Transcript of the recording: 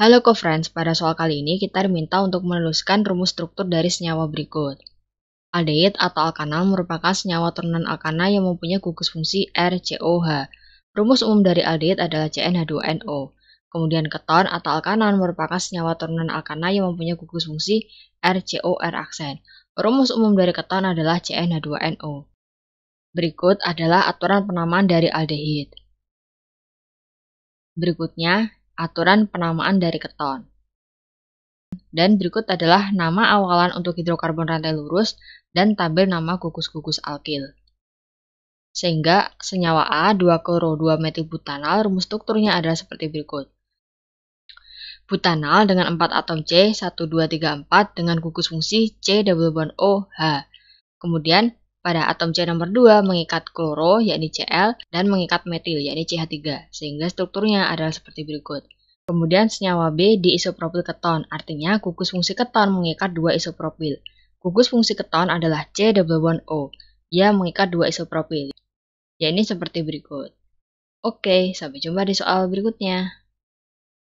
Halo co-friends, pada soal kali ini kita diminta untuk menuliskan rumus struktur dari senyawa berikut. Aldehid atau alkana merupakan senyawa turunan alkana yang mempunyai gugus fungsi RCOH. Rumus umum dari aldehid adalah CnH2NO. Kemudian keton atau alkana merupakan senyawa turunan alkana yang mempunyai gugus fungsi RCOR aksen. Rumus umum dari keton adalah CnH2NO. Berikut adalah aturan penamaan dari aldehid. Berikutnya, aturan penamaan dari keton. Dan berikut adalah nama awalan untuk hidrokarbon rantai lurus dan tabel nama gugus-gugus alkil. Sehingga senyawa A 2 kloro 2 metilbutanal rumus strukturnya adalah seperti berikut. Butanal dengan 4 atom C 1, 2, 3, 4 dengan gugus fungsi C double bond OH. Kemudian pada atom C nomor 2 mengikat kloro, yakni Cl, dan mengikat metil, yakni CH3, sehingga strukturnya adalah seperti berikut. Kemudian senyawa B di isopropil keton, artinya gugus fungsi keton mengikat dua isopropil. Gugus fungsi keton adalah c bond o ia mengikat dua isopropil. Ya seperti berikut. Oke, sampai jumpa di soal berikutnya.